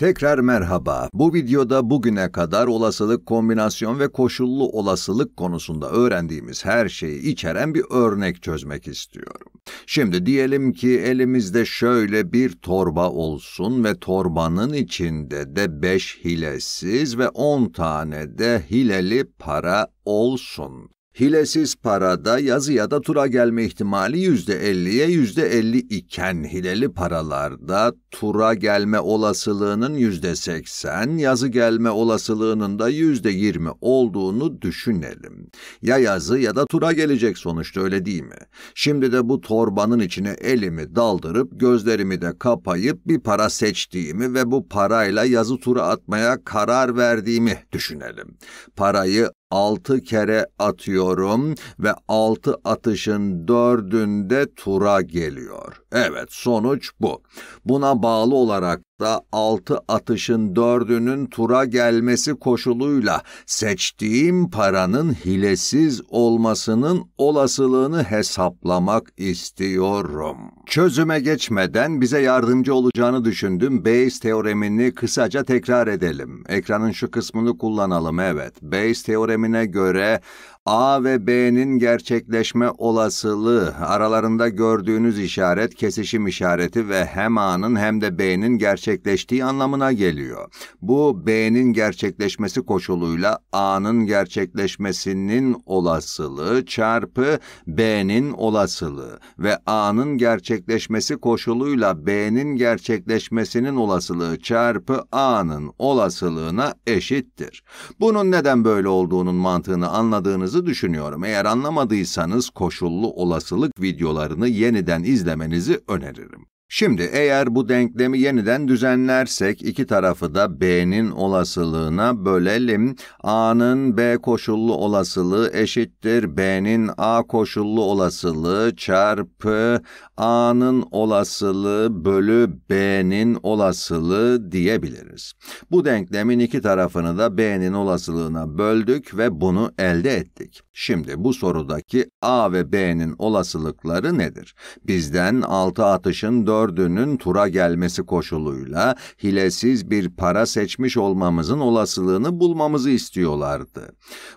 Tekrar merhaba. Bu videoda bugüne kadar olasılık kombinasyon ve koşullu olasılık konusunda öğrendiğimiz her şeyi içeren bir örnek çözmek istiyorum. Şimdi diyelim ki elimizde şöyle bir torba olsun ve torbanın içinde de 5 hilesiz ve 10 tane de hileli para olsun. Hilesiz parada yazı ya da tura gelme ihtimali %50'ye %50 iken hileli paralarda tura gelme olasılığının %80, yazı gelme olasılığının da %20 olduğunu düşünelim. Ya yazı ya da tura gelecek sonuçta öyle değil mi? Şimdi de bu torbanın içine elimi daldırıp gözlerimi de kapayıp bir para seçtiğimi ve bu parayla yazı tura atmaya karar verdiğimi düşünelim. Parayı altı kere atıyorum ve altı atışın dördünde tura geliyor. Evet sonuç bu. Buna bağlı olarak da altı atışın dördünün tura gelmesi koşuluyla seçtiğim paranın hilesiz olmasının olasılığını hesaplamak istiyorum. Çözüme geçmeden bize yardımcı olacağını düşündüm. Bayes teoremini kısaca tekrar edelim. Ekranın şu kısmını kullanalım evet. Bayes teoremine göre A ve B'nin gerçekleşme olasılığı, aralarında gördüğünüz işaret kesişim işareti ve hem A'nın hem de B'nin gerçekleştiği anlamına geliyor. Bu B'nin gerçekleşmesi koşuluyla A'nın gerçekleşmesinin olasılığı çarpı B'nin olasılığı ve A'nın gerçekleşmesi koşuluyla B'nin gerçekleşmesinin olasılığı çarpı A'nın olasılığına eşittir. Bunun neden böyle olduğunun mantığını anladığınız anladığınızı düşünüyorum. Eğer anlamadıysanız koşullu olasılık videolarını yeniden izlemenizi öneririm. Şimdi eğer bu denklemi yeniden düzenlersek iki tarafı da b'nin olasılığına bölelim. a'nın b koşullu olasılığı eşittir b'nin a koşullu olasılığı çarpı a'nın olasılığı bölü b'nin olasılığı diyebiliriz. Bu denklemin iki tarafını da b'nin olasılığına böldük ve bunu elde ettik. Şimdi bu sorudaki a ve b'nin olasılıkları nedir? Bizden 6 atışın 4 dördünün tura gelmesi koşuluyla hilesiz bir para seçmiş olmamızın olasılığını bulmamızı istiyorlardı.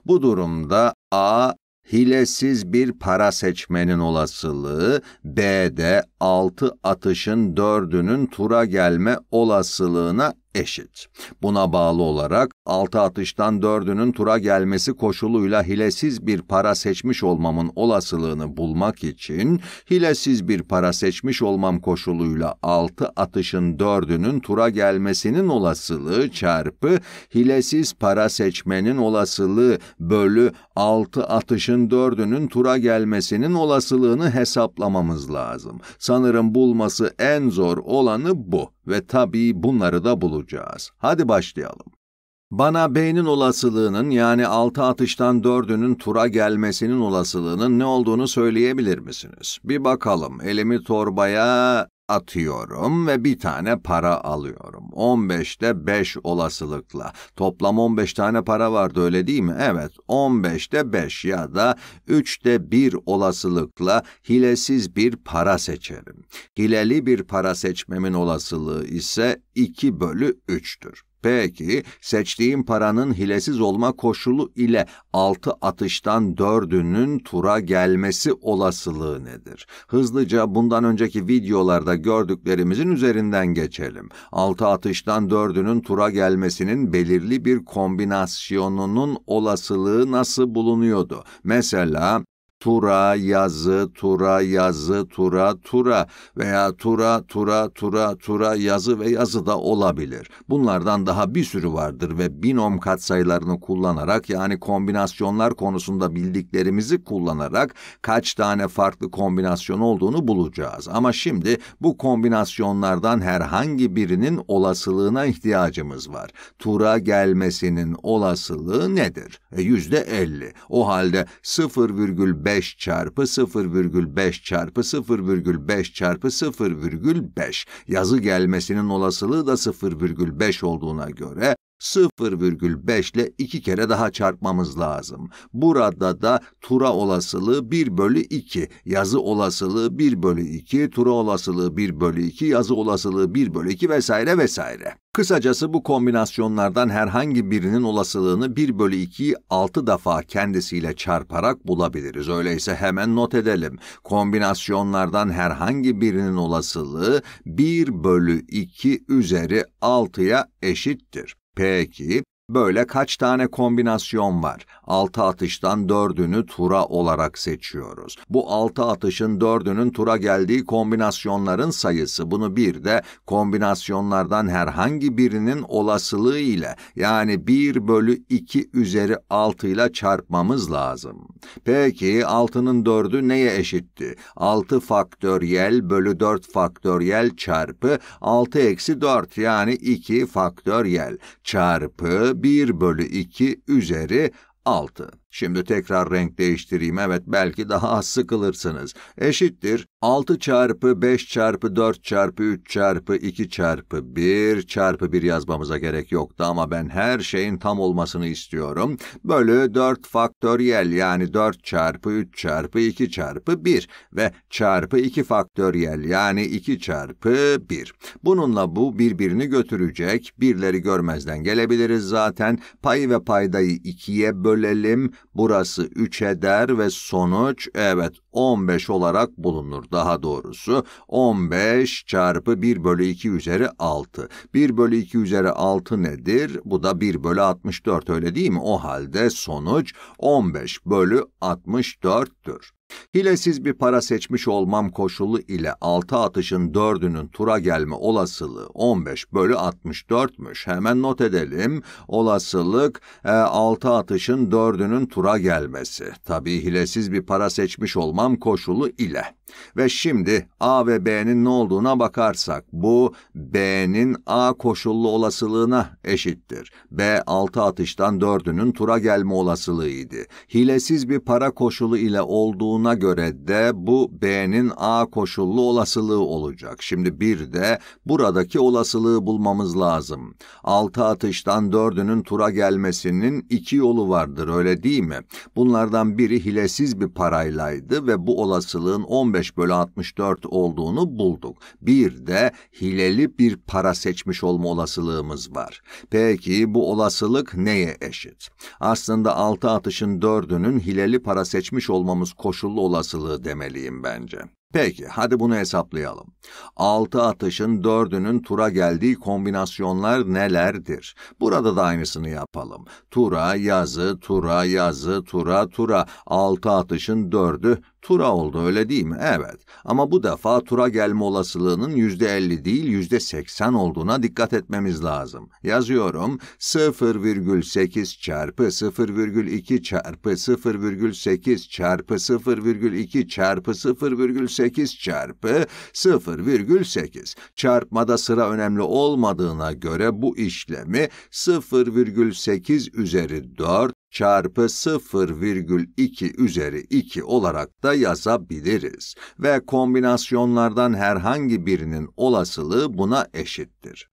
Bu durumda A hilesiz bir para seçmenin olasılığı B'de 6 atışın 4'ünün tura gelme olasılığına eşit. Buna bağlı olarak 6 atıştan 4'ünün tura gelmesi koşuluyla hilesiz bir para seçmiş olmamın olasılığını bulmak için hilesiz bir para seçmiş olmam koşuluyla 6 atışın 4'ünün tura gelmesinin olasılığı çarpı hilesiz para seçmenin olasılığı bölü 6 atışın 4'ünün tura gelmesinin olasılığını hesaplamamız lazım. Sanırım bulması en zor olanı bu ve tabii bunları da bulacağız. Hadi başlayalım. Bana beynin olasılığının yani 6 atıştan 4'ünün tura gelmesinin olasılığının ne olduğunu söyleyebilir misiniz? Bir bakalım elimi torbaya atıyorum ve bir tane para alıyorum. 15'te 5 olasılıkla. Toplam 15 tane para vardı öyle değil mi? Evet, 15'te 5 ya da 3'te 1 olasılıkla hilesiz bir para seçerim. Hileli bir para seçmemin olasılığı ise 2 bölü 3'tür. Peki, seçtiğim paranın hilesiz olma koşulu ile altı atıştan dördünün tura gelmesi olasılığı nedir? Hızlıca bundan önceki videolarda gördüklerimizin üzerinden geçelim. Altı atıştan dördünün tura gelmesinin belirli bir kombinasyonunun olasılığı nasıl bulunuyordu? Mesela Tura yazı, tura yazı, tura tura veya tura tura tura tura yazı ve yazı da olabilir. Bunlardan daha bir sürü vardır ve binom katsayılarını kullanarak yani kombinasyonlar konusunda bildiklerimizi kullanarak kaç tane farklı kombinasyon olduğunu bulacağız. Ama şimdi bu kombinasyonlardan herhangi birinin olasılığına ihtiyacımız var. Tura gelmesinin olasılığı nedir? E, yüzde elli. O halde 0,5 5 çarpı 0,5 çarpı 0,5 çarpı 0,5. Yazı gelmesinin olasılığı da 0,5 olduğuna göre 0,5 ile iki kere daha çarpmamız lazım. Burada da tura olasılığı 1 bölü 2, yazı olasılığı 1 bölü 2, tura olasılığı 1 bölü 2, yazı olasılığı 1 bölü 2 vesaire vesaire. Kısacası bu kombinasyonlardan herhangi birinin olasılığını 1 bölü 2'yi 6 defa kendisiyle çarparak bulabiliriz. Öyleyse hemen not edelim. Kombinasyonlardan herhangi birinin olasılığı 1 bölü 2 üzeri 6'ya eşittir. Peki, böyle kaç tane kombinasyon var? 6 atıştan 4'ünü tura olarak seçiyoruz. Bu 6 atışın 4'ünün tura geldiği kombinasyonların sayısı. Bunu bir de kombinasyonlardan herhangi birinin olasılığı ile yani 1 bölü 2 üzeri 6 ile çarpmamız lazım. Peki 6'nın 4'ü neye eşitti? 6 faktöriyel bölü 4 faktöriyel çarpı 6 eksi 4 yani 2 faktöriyel çarpı 1 bölü 2 üzeri 6 Şimdi tekrar renk değiştireyim. Evet belki daha az sıkılırsınız. Eşittir 6 çarpı 5 çarpı 4 çarpı 3 çarpı 2 çarpı 1 çarpı 1 yazmamıza gerek yoktu ama ben her şeyin tam olmasını istiyorum. Bölü 4 faktöriyel yani 4 çarpı 3 çarpı 2 çarpı 1 ve çarpı 2 faktöriyel yani 2 çarpı 1. Bununla bu birbirini götürecek. Birleri görmezden gelebiliriz zaten. Payı ve paydayı 2'ye bölelim burası 3 eder ve sonuç evet 15 olarak bulunur. Daha doğrusu 15 çarpı 1 bölü 2 üzeri 6. 1 bölü 2 üzeri 6 nedir? Bu da 1 bölü 64 öyle değil mi? O halde sonuç 15 bölü 64'tür. Hilesiz bir para seçmiş olmam koşulu ile altı atışın dördünün tura gelme olasılığı 15 bölü 64'müş. Hemen not edelim. Olasılık e, 6 atışın dördünün tura gelmesi. Tabii hilesiz bir para seçmiş olmam koşulu ile. Ve şimdi A ve B'nin ne olduğuna bakarsak bu B'nin A koşullu olasılığına eşittir. B 6 atıştan dördünün tura gelme olasılığıydı. Hilesiz bir para koşulu ile olduğunu olduğuna göre de bu B'nin A koşullu olasılığı olacak. Şimdi bir de buradaki olasılığı bulmamız lazım. 6 atıştan 4'ünün tura gelmesinin iki yolu vardır öyle değil mi? Bunlardan biri hilesiz bir paraylaydı ve bu olasılığın 15 bölü 64 olduğunu bulduk. Bir de hileli bir para seçmiş olma olasılığımız var. Peki bu olasılık neye eşit? Aslında 6 atışın 4'ünün hileli para seçmiş olmamız koşulu akıllı olasılığı demeliyim bence. Peki, hadi bunu hesaplayalım. 6 atışın 4'ünün tura geldiği kombinasyonlar nelerdir? Burada da aynısını yapalım. Tura, yazı, tura, yazı, tura, tura. 6 atışın 4'ü Tura oldu öyle değil mi? Evet. Ama bu defa tura gelme olasılığının yüzde elli değil yüzde seksen olduğuna dikkat etmemiz lazım. Yazıyorum 0,8 çarpı 0,2 çarpı 0,8 çarpı 0,2 çarpı 0,8 çarpı 0,8. Çarpmada sıra önemli olmadığına göre bu işlemi 0,8 üzeri 4 çarpı 0,2 üzeri 2 olarak da yazabiliriz ve kombinasyonlardan herhangi birinin olasılığı buna eşittir.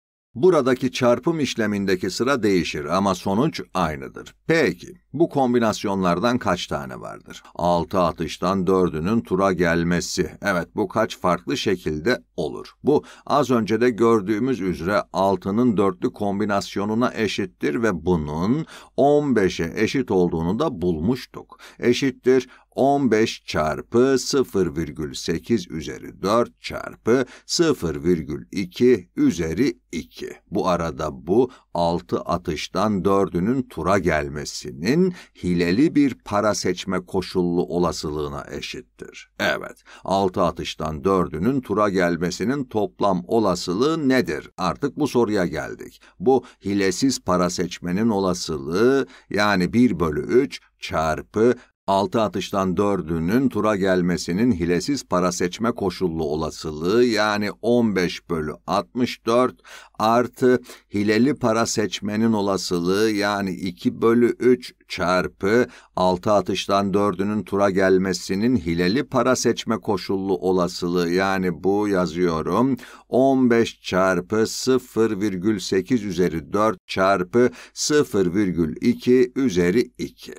Buradaki çarpım işlemindeki sıra değişir ama sonuç aynıdır. Peki, bu kombinasyonlardan kaç tane vardır? 6 atıştan 4'ünün tura gelmesi. Evet, bu kaç farklı şekilde olur? Bu, az önce de gördüğümüz üzere 6'nın dörtlü kombinasyonuna eşittir ve bunun 15'e eşit olduğunu da bulmuştuk. Eşittir 15 çarpı 0,8 üzeri 4 çarpı 0,2 üzeri 2. Bu arada bu 6 atıştan 4'ünün tura gelmesinin hileli bir para seçme koşullu olasılığına eşittir. Evet, 6 atıştan 4'ünün tura gelmesinin toplam olasılığı nedir? Artık bu soruya geldik. Bu hilesiz para seçmenin olasılığı yani 1 bölü 3 çarpı Altı atıştan dördünün tura gelmesinin hilesiz para seçme koşullu olasılığı yani 15 bölü 64 artı hileli para seçmenin olasılığı yani 2 bölü 3 çarpı 6 atıştan 4'ünün tura gelmesinin hileli para seçme koşullu olasılığı yani bu yazıyorum 15 çarpı 0,8 üzeri 4 çarpı 0,2 üzeri 2.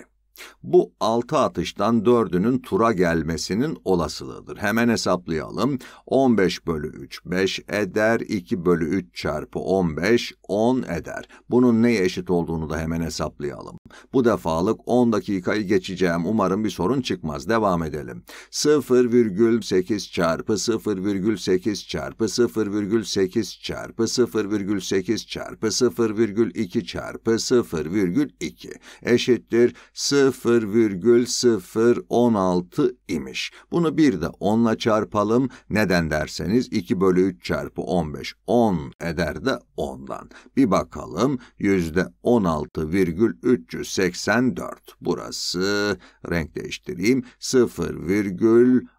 Bu altı atıştan dördünün tura gelmesinin olasılığıdır. Hemen hesaplayalım. 15 bölü 3 5 eder. 2 bölü 3 çarpı 15 10 eder. Bunun neye eşit olduğunu da hemen hesaplayalım. Bu defalık 10 dakikayı geçeceğim. Umarım bir sorun çıkmaz. Devam edelim. 0,8 çarpı 0,8 çarpı 0,8 çarpı 0,8 çarpı 0,2 çarpı 0,2 eşittir 0 0,016 imiş. Bunu bir de 10'la çarpalım. Neden derseniz 2 bölü 3 çarpı 15 10 eder de 10'dan. Bir bakalım yüzde %16,384. Burası renk değiştireyim 0,16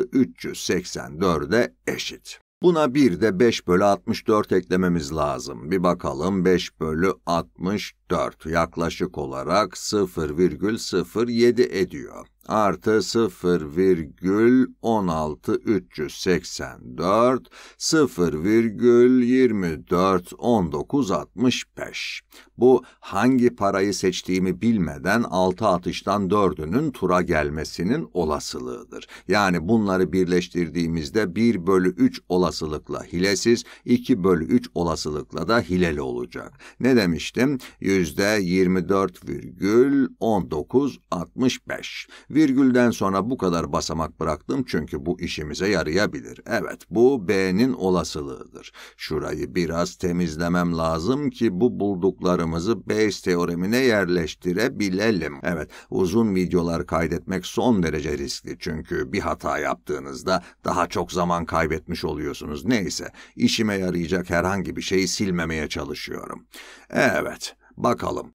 384'e eşit. Buna bir de 5 bölü 64 eklememiz lazım. Bir bakalım 5 bölü 64 yaklaşık olarak 0,07 ediyor artı 0,16384 0,241965. Bu hangi parayı seçtiğimi bilmeden 6 atıştan 4'ünün tura gelmesinin olasılığıdır. Yani bunları birleştirdiğimizde 1 bölü 3 olasılıkla hilesiz, 2 bölü 3 olasılıkla da hileli olacak. Ne demiştim? %24,1965 Virgülden sonra bu kadar basamak bıraktım çünkü bu işimize yarayabilir. Evet, bu B'nin olasılığıdır. Şurayı biraz temizlemem lazım ki bu bulduklarımızı Bayes teoremine yerleştirebilelim. Evet, uzun videolar kaydetmek son derece riskli çünkü bir hata yaptığınızda daha çok zaman kaybetmiş oluyorsunuz. Neyse, işime yarayacak herhangi bir şeyi silmemeye çalışıyorum. Evet, bakalım.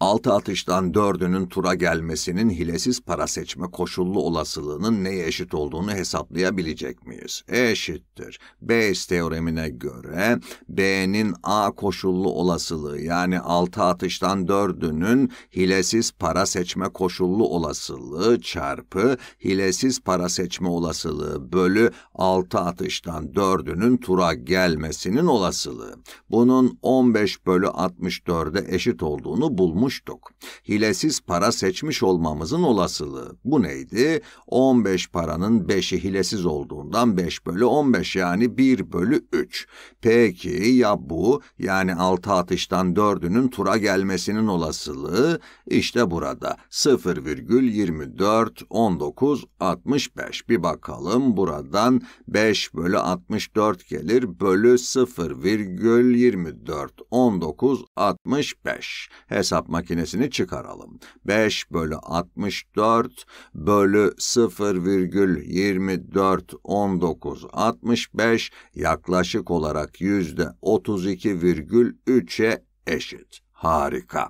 Altı atıştan dördünün tura gelmesinin hilesiz para seçme koşullu olasılığının neye eşit olduğunu hesaplayabilecek miyiz? Eşittir. Bayes teoremine göre B'nin A koşullu olasılığı yani altı atıştan dördünün hilesiz para seçme koşullu olasılığı çarpı hilesiz para seçme olasılığı bölü altı atıştan dördünün tura gelmesinin olasılığı. Bunun 15 bölü 64'e eşit olduğunu bulmuşuz bulmuştuk. Hilesiz para seçmiş olmamızın olasılığı. Bu neydi? 15 paranın 5'i hilesiz olduğundan 5 bölü 15 yani 1 bölü 3. Peki ya bu yani 6 atıştan 4'ünün tura gelmesinin olasılığı işte burada 0.241965 Bir bakalım buradan 5 bölü 64 gelir bölü 0.241965 Hesap hesap makinesini çıkaralım. 5 bölü 64 bölü 0,24 19 65 yaklaşık olarak yüzde %32,3'e eşit. Harika.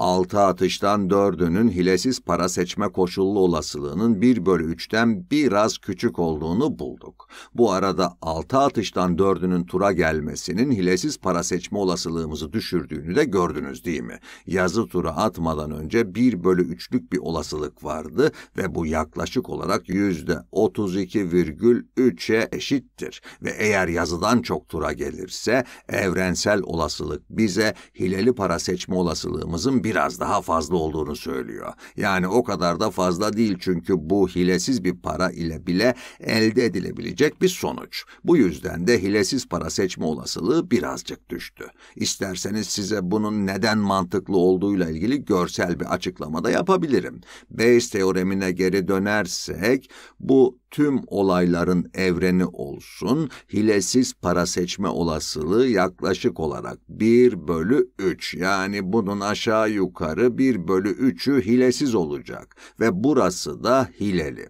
6 atıştan 4'ünün hilesiz para seçme koşullu olasılığının 1 bölü 3'ten biraz küçük olduğunu bulduk. Bu arada 6 atıştan 4'ünün tura gelmesinin hilesiz para seçme olasılığımızı düşürdüğünü de gördünüz değil mi? Yazı tura atmadan önce 1 bölü 3'lük bir olasılık vardı ve bu yaklaşık olarak %32,3'e eşittir. Ve eğer yazıdan çok tura gelirse evrensel olasılık bize hileli para seçme olasılığımızın bir biraz daha fazla olduğunu söylüyor. Yani o kadar da fazla değil çünkü bu hilesiz bir para ile bile elde edilebilecek bir sonuç. Bu yüzden de hilesiz para seçme olasılığı birazcık düştü. İsterseniz size bunun neden mantıklı olduğuyla ilgili görsel bir açıklamada yapabilirim. Bayes teoremine geri dönersek bu tüm olayların evreni olsun, hilesiz para seçme olasılığı yaklaşık olarak 1 bölü 3. Yani bunun aşağı yukarı 1 bölü 3'ü hilesiz olacak ve burası da hileli.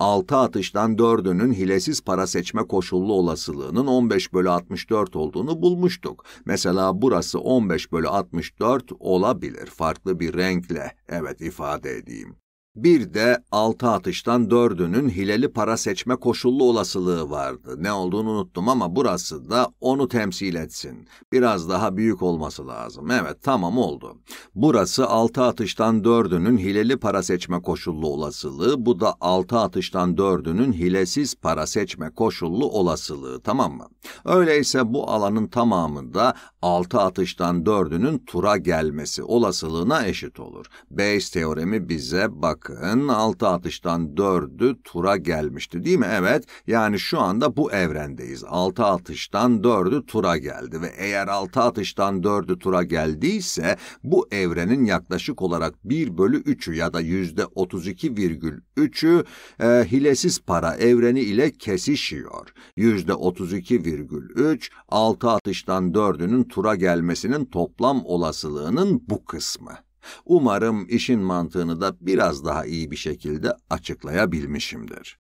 6 atıştan 4'ünün hilesiz para seçme koşullu olasılığının 15 bölü 64 olduğunu bulmuştuk. Mesela burası 15 bölü 64 olabilir farklı bir renkle, evet ifade edeyim. Bir de altı atıştan dördünün hileli para seçme koşullu olasılığı vardı. Ne olduğunu unuttum ama burası da onu temsil etsin. Biraz daha büyük olması lazım. Evet tamam oldu. Burası altı atıştan dördünün hileli para seçme koşullu olasılığı. Bu da altı atıştan dördünün hilesiz para seçme koşullu olasılığı. Tamam mı? Öyleyse bu alanın tamamında altı atıştan dördünün tura gelmesi olasılığına eşit olur. Bayes teoremi bize bak bakın altı atıştan dördü tura gelmişti değil mi? Evet yani şu anda bu evrendeyiz. Altı atıştan dördü tura geldi ve eğer altı atıştan dördü tura geldiyse bu evrenin yaklaşık olarak bir bölü üçü ya da yüzde otuz iki virgül üçü e, hilesiz para evreni ile kesişiyor. Yüzde otuz iki virgül üç altı atıştan dördünün tura gelmesinin toplam olasılığının bu kısmı. Umarım işin mantığını da biraz daha iyi bir şekilde açıklayabilmişimdir.